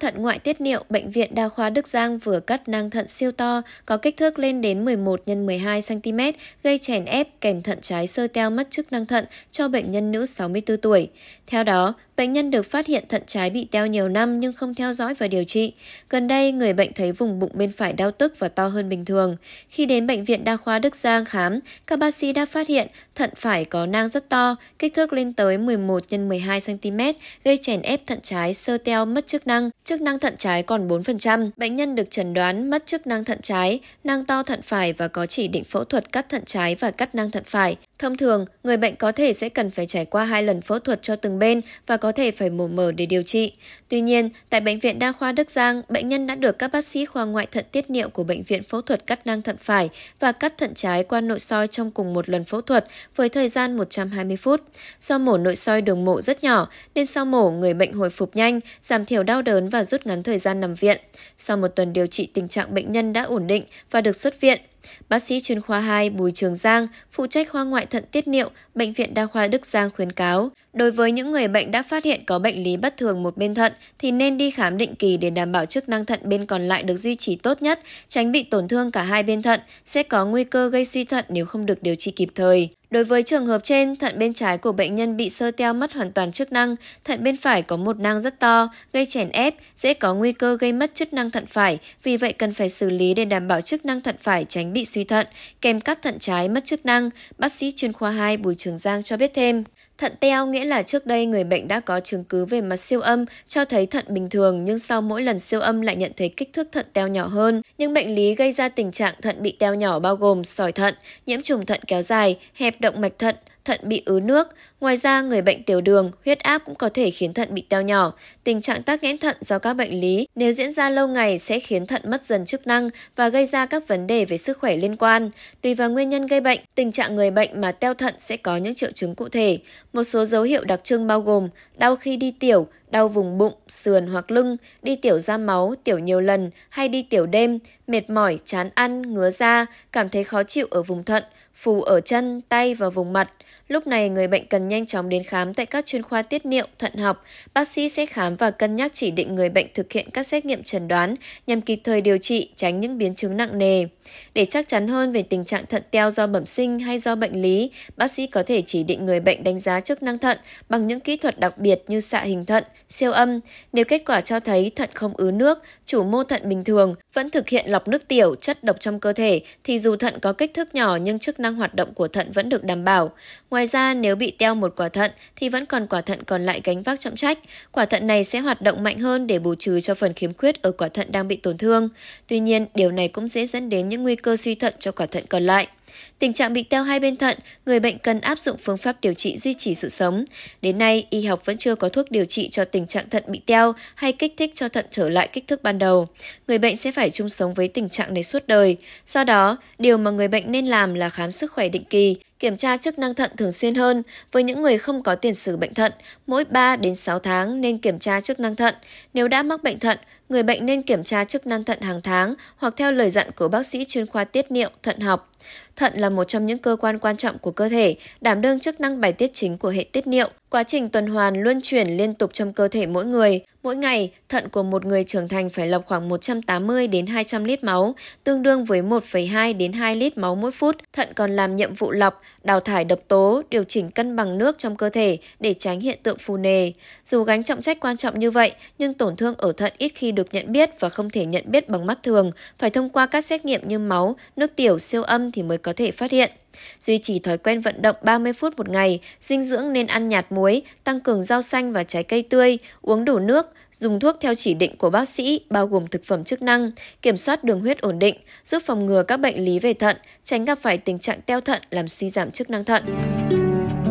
thận ngoại tiết niệu, Bệnh viện Đa khoa Đức Giang vừa cắt nang thận siêu to có kích thước lên đến 11 x 12 cm, gây chèn ép kèm thận trái sơ teo mất chức năng thận cho bệnh nhân nữ 64 tuổi. Theo đó, Bệnh nhân được phát hiện thận trái bị teo nhiều năm nhưng không theo dõi và điều trị. Gần đây, người bệnh thấy vùng bụng bên phải đau tức và to hơn bình thường. Khi đến bệnh viện đa khoa Đức Giang khám, các bác sĩ đã phát hiện thận phải có nang rất to, kích thước lên tới 11 x 12 cm, gây chèn ép thận trái sơ teo mất chức năng, chức năng thận trái còn 4%. Bệnh nhân được chẩn đoán mất chức năng thận trái, nang to thận phải và có chỉ định phẫu thuật cắt thận trái và cắt nang thận phải. Thông thường, người bệnh có thể sẽ cần phải trải qua hai lần phẫu thuật cho từng bên và có thể phải mổ mở để điều trị. Tuy nhiên, tại Bệnh viện Đa khoa Đức Giang, bệnh nhân đã được các bác sĩ khoa ngoại thận tiết niệu của Bệnh viện phẫu thuật cắt nang thận phải và cắt thận trái qua nội soi trong cùng một lần phẫu thuật với thời gian 120 phút. Do mổ nội soi đường mổ rất nhỏ, nên sau mổ người bệnh hồi phục nhanh, giảm thiểu đau đớn và rút ngắn thời gian nằm viện. Sau một tuần điều trị tình trạng bệnh nhân đã ổn định và được xuất viện, Bác sĩ chuyên khoa 2 Bùi Trường Giang, phụ trách khoa ngoại thận tiết niệu, Bệnh viện Đa khoa Đức Giang khuyến cáo, đối với những người bệnh đã phát hiện có bệnh lý bất thường một bên thận thì nên đi khám định kỳ để đảm bảo chức năng thận bên còn lại được duy trì tốt nhất, tránh bị tổn thương cả hai bên thận, sẽ có nguy cơ gây suy thận nếu không được điều trị kịp thời. Đối với trường hợp trên, thận bên trái của bệnh nhân bị sơ teo mất hoàn toàn chức năng, thận bên phải có một nang rất to, gây chèn ép, dễ có nguy cơ gây mất chức năng thận phải, vì vậy cần phải xử lý để đảm bảo chức năng thận phải tránh bị suy thận, kèm cắt thận trái mất chức năng, bác sĩ chuyên khoa 2 Bùi Trường Giang cho biết thêm. Thận teo nghĩa là trước đây người bệnh đã có chứng cứ về mặt siêu âm cho thấy thận bình thường nhưng sau mỗi lần siêu âm lại nhận thấy kích thước thận teo nhỏ hơn. Những bệnh lý gây ra tình trạng thận bị teo nhỏ bao gồm sỏi thận, nhiễm trùng thận kéo dài, hẹp động mạch thận, thận bị ứ nước. Ngoài ra, người bệnh tiểu đường, huyết áp cũng có thể khiến thận bị teo nhỏ. Tình trạng tắc nghẽn thận do các bệnh lý nếu diễn ra lâu ngày sẽ khiến thận mất dần chức năng và gây ra các vấn đề về sức khỏe liên quan. Tùy vào nguyên nhân gây bệnh, tình trạng người bệnh mà teo thận sẽ có những triệu chứng cụ thể. Một số dấu hiệu đặc trưng bao gồm đau khi đi tiểu, đau vùng bụng, sườn hoặc lưng, đi tiểu ra máu, tiểu nhiều lần hay đi tiểu đêm, mệt mỏi, chán ăn, ngứa da, cảm thấy khó chịu ở vùng thận, phù ở chân, tay và vùng mặt. Lúc này người bệnh cần nhanh chóng đến khám tại các chuyên khoa tiết niệu, thận học. Bác sĩ sẽ khám và cân nhắc chỉ định người bệnh thực hiện các xét nghiệm chẩn đoán nhằm kịp thời điều trị, tránh những biến chứng nặng nề. Để chắc chắn hơn về tình trạng thận teo do bẩm sinh hay do bệnh lý, bác sĩ có thể chỉ định người bệnh đánh giá chức năng thận bằng những kỹ thuật đặc biệt như xạ hình thận, siêu âm. Nếu kết quả cho thấy thận không ứ nước, chủ mô thận bình thường, vẫn thực hiện lọc nước tiểu, chất độc trong cơ thể thì dù thận có kích thước nhỏ nhưng chức năng năng hoạt động của thận vẫn được đảm bảo. Ngoài ra, nếu bị teo một quả thận thì vẫn còn quả thận còn lại gánh vác trọng trách. Quả thận này sẽ hoạt động mạnh hơn để bù trừ cho phần khiếm khuyết ở quả thận đang bị tổn thương. Tuy nhiên, điều này cũng dễ dẫn đến những nguy cơ suy thận cho quả thận còn lại. Tình trạng bị teo hai bên thận, người bệnh cần áp dụng phương pháp điều trị duy trì sự sống. Đến nay, y học vẫn chưa có thuốc điều trị cho tình trạng thận bị teo hay kích thích cho thận trở lại kích thước ban đầu. Người bệnh sẽ phải chung sống với tình trạng này suốt đời. Do đó, điều mà người bệnh nên làm là khám sức khỏe định kỳ, kiểm tra chức năng thận thường xuyên hơn. Với những người không có tiền sử bệnh thận, mỗi 3 đến 6 tháng nên kiểm tra chức năng thận. Nếu đã mắc bệnh thận, người bệnh nên kiểm tra chức năng thận hàng tháng hoặc theo lời dặn của bác sĩ chuyên khoa tiết niệu, thận học. Thận là một trong những cơ quan quan trọng của cơ thể, đảm đương chức năng bài tiết chính của hệ tiết niệu. Quá trình tuần hoàn luân chuyển liên tục trong cơ thể mỗi người. Mỗi ngày, thận của một người trưởng thành phải lọc khoảng 180 đến 200 lít máu, tương đương với 1,2 đến 2 lít máu mỗi phút. Thận còn làm nhiệm vụ lọc, đào thải độc tố, điều chỉnh cân bằng nước trong cơ thể để tránh hiện tượng phù nề. Dù gánh trọng trách quan trọng như vậy, nhưng tổn thương ở thận ít khi được được nhận biết và không thể nhận biết bằng mắt thường, phải thông qua các xét nghiệm như máu, nước tiểu, siêu âm thì mới có thể phát hiện. Duy trì thói quen vận động 30 phút một ngày, dinh dưỡng nên ăn nhạt muối, tăng cường rau xanh và trái cây tươi, uống đủ nước, dùng thuốc theo chỉ định của bác sĩ, bao gồm thực phẩm chức năng, kiểm soát đường huyết ổn định, giúp phòng ngừa các bệnh lý về thận, tránh gặp phải tình trạng teo thận làm suy giảm chức năng thận.